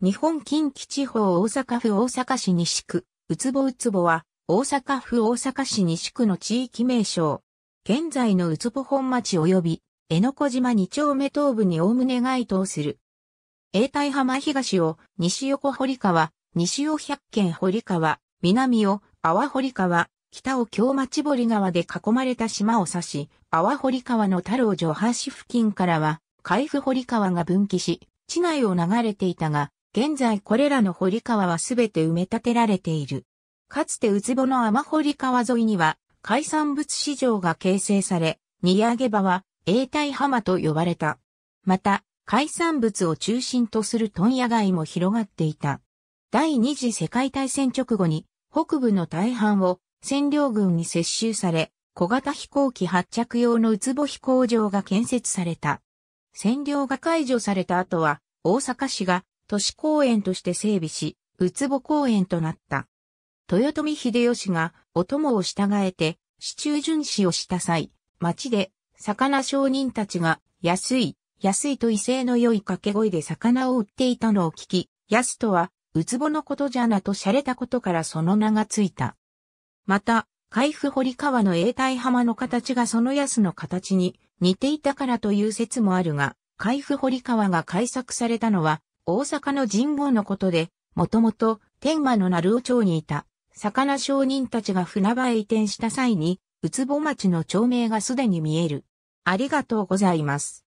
日本近畿地方大阪府大阪市西区、うつぼうつぼは、大阪府大阪市西区の地域名称。現在のうつぼ本町及び、江ノ小島二丁目東部におおむね該当する。永代浜東を西横堀川、西を百軒堀川、南を阿波堀川、北を京町堀川で囲まれた島を指し、阿波堀川の太郎城橋付近からは、海部堀川が分岐し、地内を流れていたが、現在これらの堀川はすべて埋め立てられている。かつてウツボの天堀川沿いには海産物市場が形成され、荷揚げ場は永代浜と呼ばれた。また、海産物を中心とする問屋街も広がっていた。第二次世界大戦直後に北部の大半を占領軍に接収され、小型飛行機発着用のウツボ飛行場が建設された。占領が解除された後は大阪市が都市公園として整備し、うつぼ公園となった。豊臣秀吉がお供を従えて、市中巡視をした際、町で、魚商人たちが、安い、安いと威勢の良い掛け声で魚を売っていたのを聞き、安とは、うつぼのことじゃなと洒落たことからその名がついた。また、海部堀川の永代浜の形がその安の形に似ていたからという説もあるが、海部堀川が改作されたのは大阪の神宮のことで、もともと天満の鳴尾町にいた、魚商人たちが船場へ移転した際に、うつぼ町の町名がすでに見える。ありがとうございます。